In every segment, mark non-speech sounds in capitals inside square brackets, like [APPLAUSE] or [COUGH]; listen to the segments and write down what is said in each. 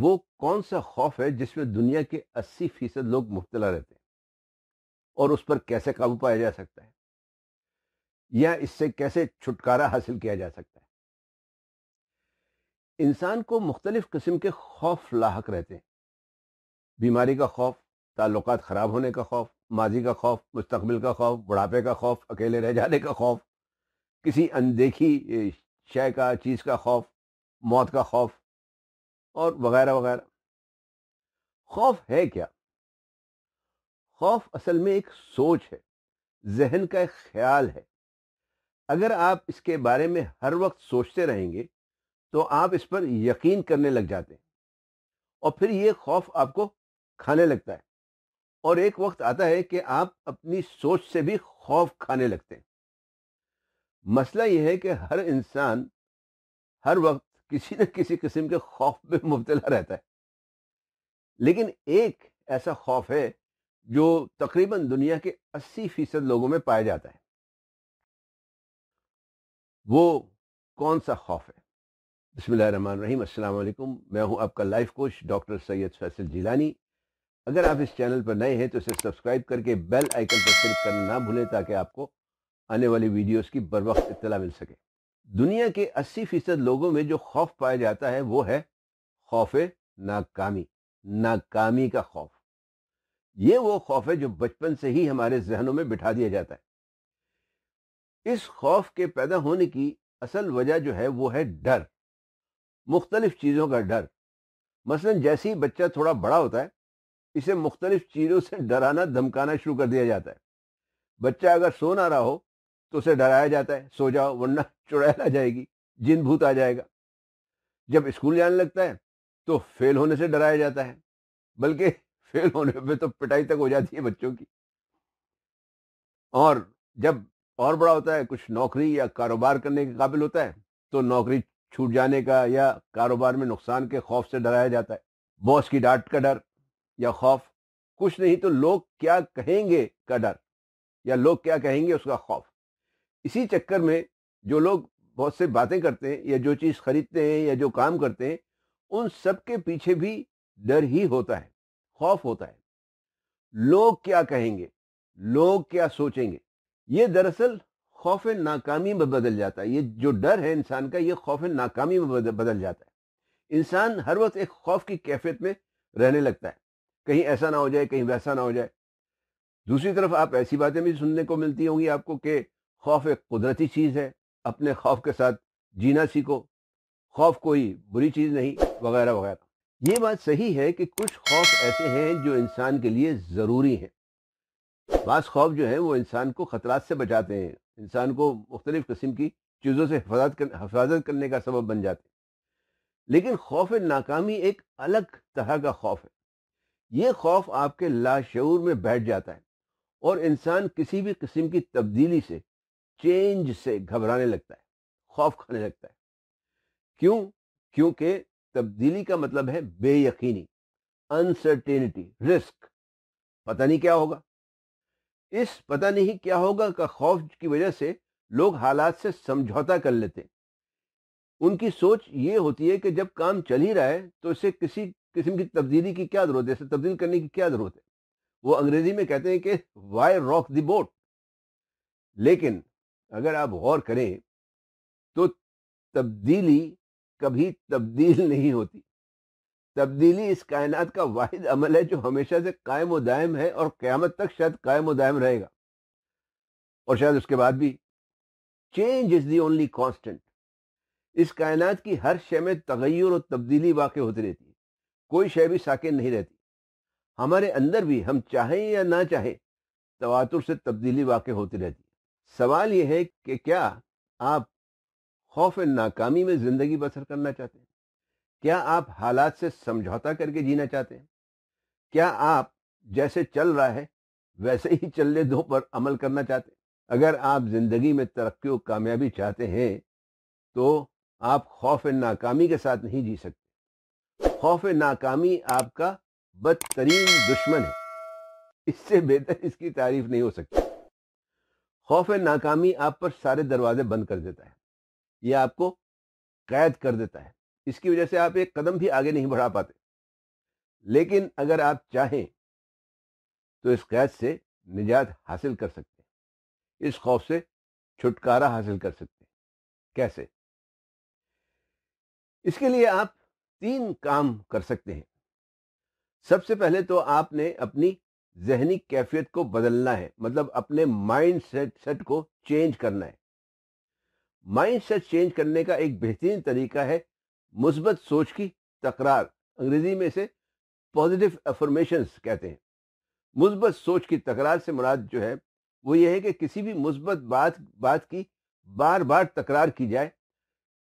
वो कौन सा खौफ है जिसमें दुनिया के 80 फीसद लोग मुबतला रहते हैं और उस पर कैसे काबू पाया जा सकता है या इससे कैसे छुटकारा हासिल किया जा सकता है इंसान को मुख्तलिफ किस्म के खौफ लाक रहते हैं बीमारी का खौफ ताल्लुक ख़राब होने का खौफ माजी का खौफ मुस्तबिल का खौफ बुढ़ापे का खौफ अकेले रह जाने का खौफ किसी अनदेखी शय का चीज़ का खौफ मौत का खौफ और वगैरह वगैरह खौफ है क्या खौफ असल में एक सोच है जहन का एक ख्याल है अगर आप इसके बारे में हर वक्त सोचते रहेंगे तो आप इस पर यकीन करने लग जाते हैं और फिर ये खौफ आपको खाने लगता है और एक वक्त आता है कि आप अपनी सोच से भी खौफ खाने लगते हैं मसला यह है कि हर इंसान हर वक्त किसी न किसी किस्म के खौफ में [LAUGHS] मुबतला रहता है लेकिन एक ऐसा खौफ है जो तकरीबन दुनिया के 80 फीसद लोगों में पाया जाता है वो कौन सा खौफ है अस्सलाम वालेकुम मैं हूं आपका life coach doctor Syed Faisal Jilani अगर आप इस चैनल पर नए हैं तो इसे सब्सक्राइब करके बेल आइकन पर क्लिक करना ना भूलें ताकि आपको आने वाली वीडियोस की बर वक्त इतला मिल सके दुनिया के 80 फीसद लोगों में जो खौफ पाया जाता है वो है खौफ नाकामी नाकामी का खौफ ये वो खौफ है जो बचपन से ही हमारे जहनों में बिठा दिया जाता है इस खौफ के पैदा होने की असल वजह जो है वो है डर मुख्तलिफ चीज़ों का डर मसलन जैसे ही बच्चा थोड़ा बड़ा होता है इसे मुख्तलिफ चीज़ों से डराना धमकाना शुरू कर दिया जाता है बच्चा अगर सो ना रहा हो तो उसे डराया जाता है सो जाओ वरना [LAUGHS] चुड़ैल आ जाएगी जिन भूत आ जाएगा जब स्कूल जाने लगता है तो फेल होने से डराया जाता है बल्कि [LAUGHS] फेल होने पे तो पिटाई तक हो जाती है बच्चों की और जब और बड़ा होता है कुछ नौकरी या कारोबार करने के काबिल होता है तो नौकरी छूट जाने का या कारोबार में नुकसान के खौफ से डराया जाता है बॉस की डांट का डर या खौफ कुछ नहीं तो लोग क्या कहेंगे का डर या लोग क्या कहेंगे उसका खौफ इसी चक्कर में जो लोग बहुत से बातें करते हैं या जो चीज़ खरीदते हैं या जो काम करते हैं उन सब के पीछे भी डर ही होता है खौफ होता है लोग क्या कहेंगे लोग क्या सोचेंगे ये दरअसल खौफ नाकामी में बदल जाता है ये जो डर है इंसान का ये खौफ नाकामी में बदल जाता है इंसान हर वक्त एक खौफ की कैफियत में रहने लगता है कहीं ऐसा ना हो जाए कहीं वैसा ना हो जाए दूसरी तरफ आप ऐसी बातें भी सुनने को मिलती होंगी आपको कि खौफ एक कुदरती चीज़ है अपने खौफ के साथ जीना सीखो खौफ कोई बुरी चीज़ नहीं वगैरह वगैरह ये बात सही है कि कुछ खौफ ऐसे हैं जो इंसान के लिए ज़रूरी हैं बास खौफ जो है वो इंसान को ख़तरात से बचाते हैं इंसान को मुख्तलिफ़ किस्म की चीज़ों से हिफाजत कर, हिफाजत करने का सबब बन जाते हैं लेकिन खौफ नाकामी एक अलग तरह का खौफ है ये खौफ आपके लाशूर में बैठ जाता है और इंसान किसी भी किस्म की तब्दीली से चेंज से घबराने लगता है खौफ खाने लगता है क्यों क्योंकि तब्दीली का मतलब है बेयकीनी अनसर्टेनिटी रिस्क पता नहीं क्या होगा इस पता नहीं क्या होगा का खौफ की वजह से लोग हालात से समझौता कर लेते हैं उनकी सोच ये होती है कि जब काम चल ही रहा है तो इसे किसी किस्म की तब्दीली की क्या जरूरत है इसे तब्दील करने की क्या जरूरत है वो अंग्रेजी में कहते हैं कि वाई रॉक द बोट लेकिन अगर आप गौर करें तो तब्दीली कभी तब्दील [LAUGHS] नहीं होती तब्दीली इस कायनात का वाहिद अमल है जो हमेशा से कायम दायम है और क़्यामत तक शायद कायम व दायम रहेगा और शायद उसके बाद भी change is the only constant इस कायनात की हर शय में तगैर और तब्दीली वाक़ होती रहती है कोई शय भी साकिन नहीं रहती हमारे अंदर भी हम चाहें या ना चाहें तवातुर से तब्दीली वाक़ होती रहती है सवाल यह है कि क्या आप खौफ नाकामी में जिंदगी बसर करना चाहते हैं क्या आप हालात से समझौता करके जीना चाहते हैं क्या आप जैसे चल रहा है वैसे ही चलने दो पर अमल करना चाहते हैं अगर आप जिंदगी में तरक्की और कामयाबी चाहते हैं तो आप खौफ नाकामी के साथ नहीं जी सकते खौफ नाकामी आपका बदतरीन दुश्मन है इससे बेहतर इसकी तारीफ नहीं हो सकती खौफ नाकामी आप पर सारे दरवाजे बंद कर देता है यह आपको कैद कर देता है इसकी वजह से आप एक कदम भी आगे नहीं बढ़ा पाते लेकिन अगर आप चाहें तो इस कैद से निजात हासिल कर सकते हैं इस खौफ से छुटकारा हासिल कर सकते हैं कैसे इसके लिए आप तीन काम कर सकते हैं सबसे पहले तो आपने अपनी जहनी कैफियत को बदलना है मतलब अपने माइंड सेट सेट को चेंज करना है माइंड सेट चेंज करने का एक बेहतरीन तरीका है मुस्बत सोच की तकरार अंग्रेजी में से पॉजिटिव अफॉर्मेशंस कहते हैं मुस्बत सोच की तकरार से मुराद जो है वो ये है कि किसी भी मुस्बत बात बात की बार बार तकरार की जाए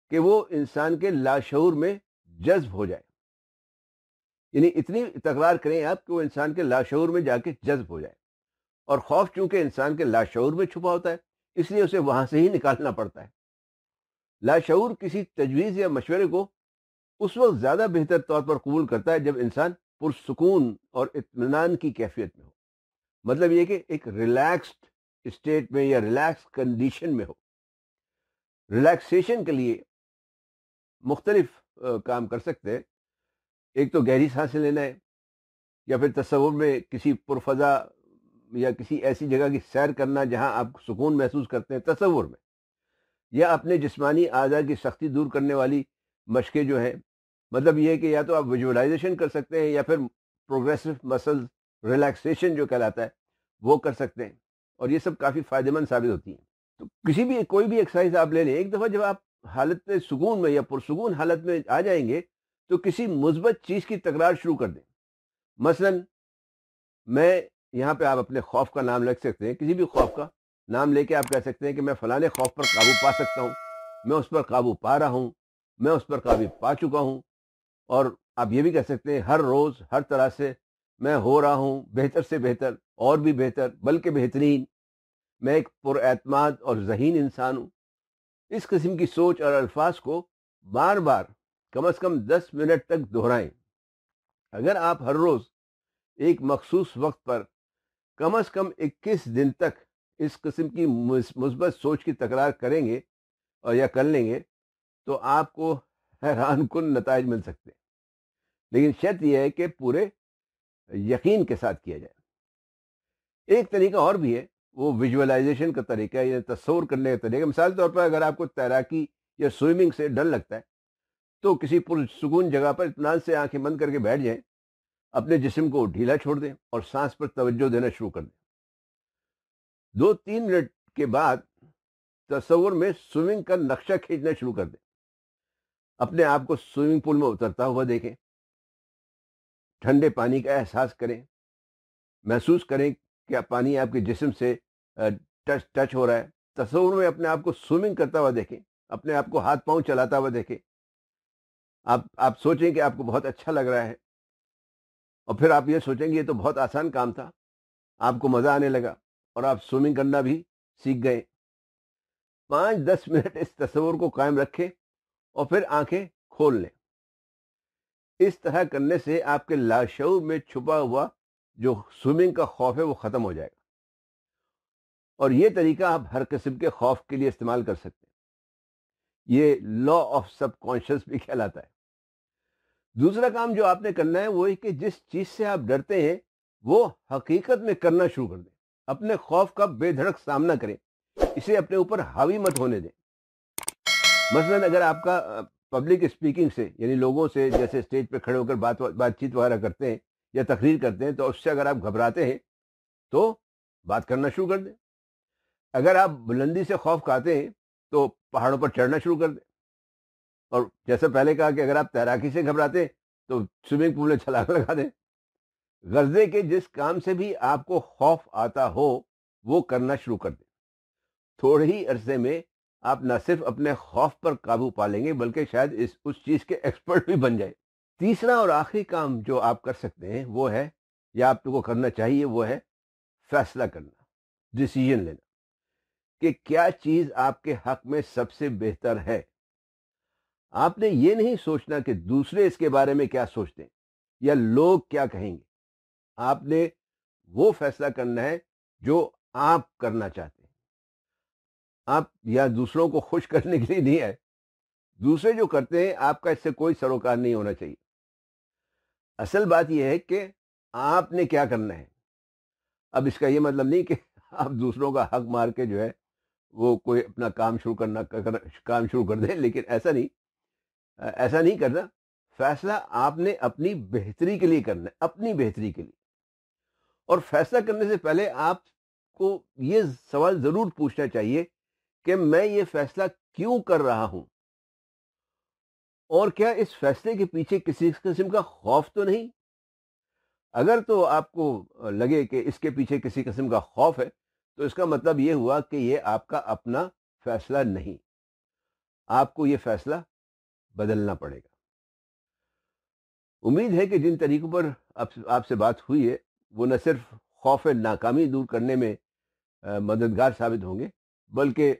कि वो इंसान के लाशूर में जज्ब हो जाए यानी इतनी तकरार करें आप कि वो इंसान के लाशूर में जाके जज्ब हो जाए और खौफ चूंकि इंसान के लाशूर में छुपा होता है इसलिए उसे वहां से ही निकालना पड़ता है लाशूर किसी तजवीज़ या मशवरे को उस वक्त ज़्यादा बेहतर तौर पर कबूल करता है जब इंसान पुरसकून और इतमान की कैफियत में हो मतलब ये कि एक रिलैक्स्ड स्टेट में या रिलैक्स कंडीशन में हो रिलैक्सेशन के लिए मुख्तलिफ काम कर सकते हैं एक तो गहरी सांसें लेना है या फिर तस्वुर में किसी पुरफजा या किसी ऐसी जगह की सैर करना जहां आप सुकून महसूस करते हैं तस्वुर में या अपने जिस्मानी आज़ा की सख्ती दूर करने वाली मशक़ें जो हैं मतलब ये है कि या तो आप विजुअलाइजेशन कर सकते हैं या फिर प्रोग्रेसिव मसल रिलैक्सेशन जो कहलाता है वो कर सकते हैं और ये सब काफ़ी फ़ायदेमंद साबित होती हैं तो किसी भी कोई भी एक्सरसाइज आप ले लें एक दफ़ा जब आप हालत में सुकून में या पुरसकून हालत में आ जाएंगे तो किसी मुस्बत चीज़ की तकरार शुरू कर दें मसलन मैं यहाँ पे आप अपने खौफ का नाम लिख सकते हैं किसी भी खौफ का नाम लेके आप कह सकते हैं कि मैं फ़लाने खौफ पर काबू पा सकता हूँ मैं उस पर काबू पा रहा हूँ मैं उस पर काबू पा चुका हूँ और आप ये भी कह सकते हैं हर रोज़ हर तरह से मैं हो रहा हूँ बेहतर से बेहतर और भी बेहतर बल्कि बेहतरीन मैं एक पुरमाद और जहीन इंसान हूँ इस किस्म की सोच और अल्फाज को बार बार कम से कम दस मिनट तक दोहराएं अगर आप हर रोज एक मखसूस वक्त पर कम से कम 21 दिन तक इस किस्म की मुस्बत सोच की तकरार करेंगे और या कर लेंगे तो आपको हैरान कन नतज मिल सकते हैं लेकिन शर्त यह है कि पूरे यकीन के साथ किया जाए एक तरीका और भी है वो विजुअलाइजेशन का तरीका है या तस्वर करने का तरीका मिसाल तौर पर अगर आपको तैराकी या स्विमिंग से डर लगता है तो किसी पुरसकून जगह पर इतमान से आंखें बंद करके बैठ जाएं अपने जिस्म को ढीला छोड़ दें और सांस पर तवज्जो देना शुरू कर दें दो तीन मिनट के बाद तस्वर में स्विमिंग का नक्शा खींचना शुरू कर दें अपने आप को स्विमिंग पूल में उतरता हुआ देखें ठंडे पानी का एहसास करें महसूस करें कि पानी आपके जिस्म से टच टच हो रहा है तस्वर में अपने आप को स्विमिंग करता हुआ देखें अपने आप को हाथ पांव चलाता हुआ देखें आप आप सोचें कि आपको बहुत अच्छा लग रहा है और फिर आप ये सोचेंगे ये तो बहुत आसान काम था आपको मज़ा आने लगा और आप स्विमिंग करना भी सीख गए पाँच दस मिनट इस तस्वर को कायम रखें और फिर आंखें खोल लें इस तरह करने से आपके लाशूर में छुपा हुआ जो स्विमिंग का खौफ है वो ख़त्म हो जाएगा और ये तरीका आप हर किस्म के खौफ के लिए इस्तेमाल कर सकते हैं ये लॉ ऑफ सबकॉन्शियस भी कहलाता है दूसरा काम जो आपने करना है वो है कि जिस चीज से आप डरते हैं वो हकीकत में करना शुरू कर दें अपने खौफ का बेधड़क सामना करें इसे अपने ऊपर हावी मत होने दें मसलन अगर आपका पब्लिक स्पीकिंग से यानी लोगों से जैसे स्टेज पर खड़े होकर बात बातचीत वगैरह करते हैं या तकरीर करते हैं तो उससे अगर आप घबराते हैं तो बात करना शुरू कर दें अगर आप बुलंदी से खौफ खाते हैं तो पहाड़ों पर चढ़ना शुरू कर दे और जैसे पहले कहा कि अगर आप तैराकी से घबराते तो स्विमिंग पूल में छलांग [LAUGHS] लगा दें गर्जे के जिस काम से भी आपको खौफ आता हो वो करना शुरू कर दें थोड़े ही अरसे में आप न सिर्फ अपने खौफ पर काबू पा लेंगे बल्कि शायद इस उस चीज़ के एक्सपर्ट भी बन जाए तीसरा और आखिरी काम जो आप कर सकते हैं वो है या आपको तो करना चाहिए वो है फैसला करना डिसीजन लेना कि क्या चीज आपके हक में सबसे बेहतर है आपने ये नहीं सोचना कि दूसरे इसके बारे में क्या सोचते हैं या लोग क्या कहेंगे आपने वो फैसला करना है जो आप करना चाहते हैं आप या दूसरों को खुश [LAUGHS] करने के लिए नहीं आए दूसरे जो करते हैं आपका इससे कोई सरोकार नहीं होना चाहिए असल बात यह है कि आपने क्या करना है अब इसका यह मतलब नहीं कि आप दूसरों का हक मार के जो है वो कोई अपना काम शुरू करना कर, काम शुरू कर दे लेकिन ऐसा नहीं ऐसा नहीं करना फैसला आपने अपनी बेहतरी के लिए करना है अपनी बेहतरी के लिए और फैसला करने से पहले आपको ये सवाल ज़रूर पूछना चाहिए कि मैं ये फैसला क्यों कर रहा हूँ और क्या इस फैसले के पीछे किसी किस्म का खौफ तो नहीं अगर तो आपको लगे कि इसके पीछे किसी किस्म का खौफ है तो इसका मतलब ये हुआ कि ये आपका अपना फैसला नहीं आपको ये फैसला बदलना पड़ेगा उम्मीद है कि जिन तरीकों पर आपसे बात हुई है वो न सिर्फ खौफ नाकामी दूर करने में आ, मददगार साबित होंगे बल्कि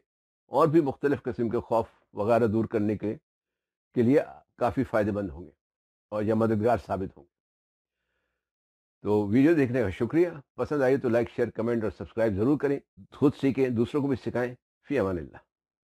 और भी मुख्तलिफ़ किस्म के खौफ वगैरह दूर करने के, के लिए काफ़ी फ़ायदेमंद होंगे और यह मददगार साबित होंगे तो वीडियो देखने का शुक्रिया पसंद आई तो लाइक शेयर कमेंट और सब्सक्राइब जरूर करें खुद सीखें दूसरों को भी सिखाएं फी अमान